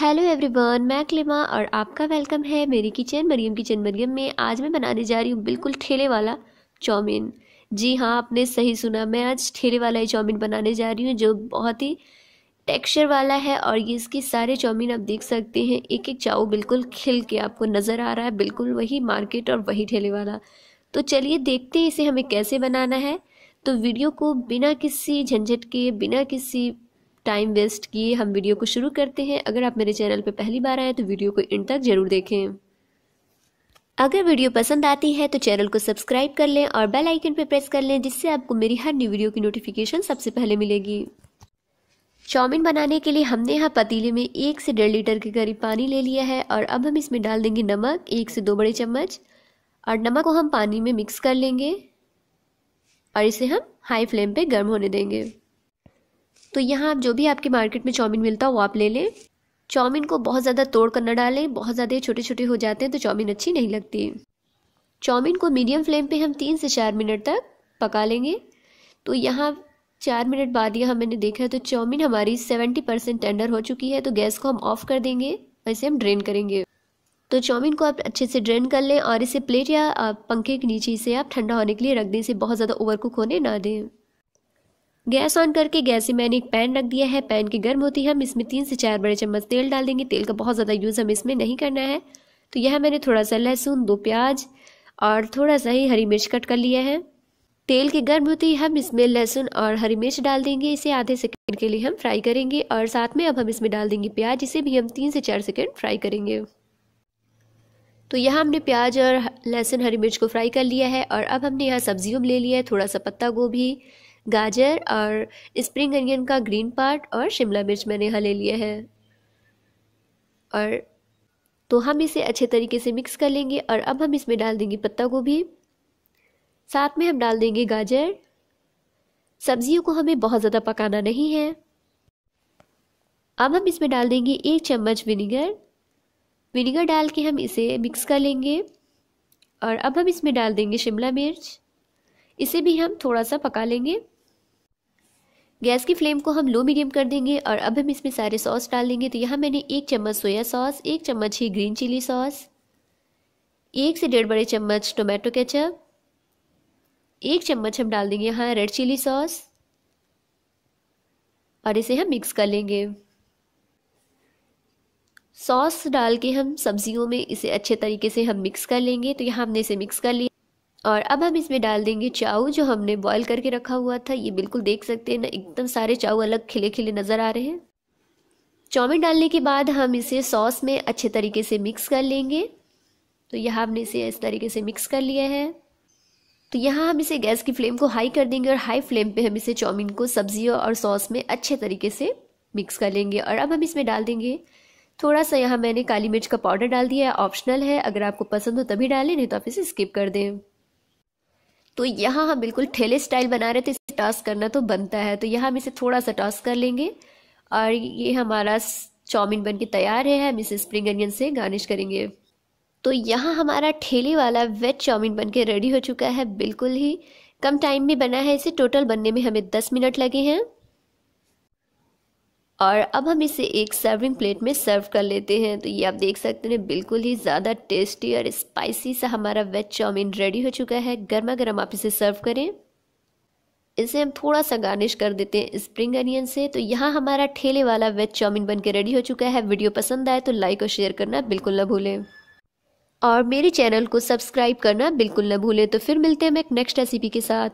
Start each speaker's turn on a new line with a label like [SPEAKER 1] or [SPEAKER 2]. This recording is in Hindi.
[SPEAKER 1] हेलो एवरीवन मैं क्लिमा और आपका वेलकम है मेरी किचन मरियम किचन मरियम में आज मैं बनाने जा रही हूँ बिल्कुल ठेले वाला चाउमीन जी हाँ आपने सही सुना मैं आज ठेले वाला ही चाउमीन बनाने जा रही हूँ जो बहुत ही टेक्सचर वाला है और ये इसके सारे चाउमीन आप देख सकते हैं एक एक चाऊ बिल्कुल खिल के आपको नज़र आ रहा है बिल्कुल वही मार्केट और वही ठेले वाला तो चलिए देखते हैं इसे हमें कैसे बनाना है तो वीडियो को बिना किसी झंझट के बिना किसी टाइम वेस्ट किए हम वीडियो को शुरू करते हैं अगर आप मेरे चैनल पर पहली बार आए तो वीडियो को इन तक जरूर देखें अगर वीडियो पसंद आती है तो चैनल को सब्सक्राइब कर लें और बेल आइकन पर प्रेस कर लें जिससे आपको मेरी हर न्यू वीडियो की नोटिफिकेशन सबसे पहले मिलेगी चाउमीन बनाने के लिए हमने यहाँ पतीले में एक से डेढ़ लीटर के करीब पानी ले लिया है और अब हम इसमें डाल देंगे नमक एक से दो बड़े चम्मच और नमक को हम पानी में मिक्स कर लेंगे और इसे हम हाई फ्लेम पर गर्म होने देंगे तो यहाँ आप जो भी आपके मार्केट में चाउमीन मिलता हो वो आप ले लें चाउमीन को बहुत ज़्यादा तोड़ कर न डालें बहुत ज़्यादा छोटे छोटे हो जाते हैं तो चाउमीन अच्छी नहीं लगती चाउमीन को मीडियम फ्लेम पे हम तीन से चार मिनट तक पका लेंगे तो यहाँ चार मिनट बाद यह मैंने देखा है तो चाउमीन हमारी सेवेंटी परसेंट टेंडर हो चुकी है तो गैस को हम ऑफ कर देंगे और इसे हम ड्रेन करेंगे तो चाउमीन को आप अच्छे से ड्रेन कर लें और इसे प्लेट या पंखे के नीचे से आप ठंडा होने के लिए रख दें इसे बहुत ज़्यादा ओवर कुक होने ना दें गैस ऑन करके गैस ही मैंने एक पैन रख दिया है पैन के गर्म होती है हम इसमें तीन से चार बड़े चम्मच तेल डाल देंगे तेल का बहुत ज़्यादा यूज़ हम इसमें नहीं करना है तो यह मैंने थोड़ा सा लहसुन दो प्याज और थोड़ा सा ही हरी मिर्च कट कर लिया है तेल के गर्म होते ही हम इसमें लहसुन और हरी मिर्च डाल देंगे इसे आधे सेकेंड के लिए हम फ्राई करेंगे और साथ में अब हम इसमें डाल देंगे प्याज इसे भी हम तीन से चार सेकेंड फ्राई करेंगे तो यहाँ हमने प्याज और लहसुन हरी मिर्च को फ्राई कर लिया है और अब हमने यहाँ सब्जियों में ले लिया है थोड़ा सा पत्ता गोभी गाजर और स्प्रिंग अनियन का ग्रीन पार्ट और शिमला मिर्च मैंने यहाँ ले लिए है और तो हम इसे अच्छे तरीके से मिक्स कर लेंगे और अब हम इसमें डाल देंगे पत्ता गोभी साथ में हम डाल देंगे गाजर सब्जियों को हमें बहुत ज़्यादा पकाना नहीं है अब हम इसमें डाल देंगे एक चम्मच विनीगर विनीगर डाल के हम इसे मिक्स कर लेंगे और अब हम इसमें डाल देंगे शिमला मिर्च इसे भी हम थोड़ा सा पका लेंगे गैस की फ्लेम को हम लो मीडियम कर देंगे और अब हम इसमें सारे सॉस डाल देंगे तो यहाँ मैंने एक चम्मच सोया सॉस एक चम्मच ही ग्रीन चिली सॉस एक से डेढ़ बड़े चम्मच टोमेटो केचप एक चम्मच हम डाल देंगे यहाँ रेड चिली सॉस और इसे हम मिक्स कर लेंगे सॉस डाल के हम सब्जियों में इसे अच्छे तरीके से हम मिक्स कर लेंगे तो यहाँ हमने इसे मिक्स कर लिया और अब हम इसमें डाल देंगे चाऊ जो हमने बॉईल करके रखा हुआ था ये बिल्कुल देख सकते हैं ना एकदम सारे चाऊ अलग खिले खिले नज़र आ रहे हैं चाउमीन डालने के बाद हम इसे सॉस में अच्छे तरीके से मिक्स कर लेंगे तो यहाँ हमने इसे इस तरीके से मिक्स कर लिया है तो यहाँ हम इसे गैस की फ्लेम को हाई कर देंगे और हाई फ्लेम पे हम इसे चाउमीन को सब्जियों और सॉस में अच्छे तरीके से मिक्स कर लेंगे और अब हम इसमें डाल देंगे थोड़ा सा यहाँ मैंने काली मिर्च का पाउडर डाल दिया है ऑप्शनल है अगर आपको पसंद हो तभी डालें नहीं तो आप इसे स्किप कर दें तो यहाँ हम बिल्कुल ठेले स्टाइल बना रहे थे इसे टॉस करना तो बनता है तो यहाँ हम इसे थोड़ा सा टॉस कर लेंगे और ये हमारा चाउमिन बन के तैयार है हम इसे स्प्रिंग अनियन से गार्निश करेंगे तो यहाँ हमारा ठेले वाला वेज चाउमिन बन के रेडी हो चुका है बिल्कुल ही कम टाइम में बना है इसे टोटल बनने में हमें दस मिनट लगे हैं और अब हम इसे एक सर्विंग प्लेट में सर्व कर लेते हैं तो ये आप देख सकते हैं बिल्कुल ही ज़्यादा टेस्टी और स्पाइसी सा हमारा वेज चाउमीन रेडी हो चुका है गर्मा गर्म आप इसे सर्व करें इसे हम थोड़ा सा गार्निश कर देते हैं स्प्रिंग अनियन से तो यहाँ हमारा ठेले वाला वेज चाउमीन के रेडी हो चुका है वीडियो पसंद आए तो लाइक और शेयर करना बिल्कुल ना भूलें और मेरे चैनल को सब्सक्राइब करना बिल्कुल ना भूलें तो फिर मिलते हैं मैं एक नेक्स्ट रेसिपी के साथ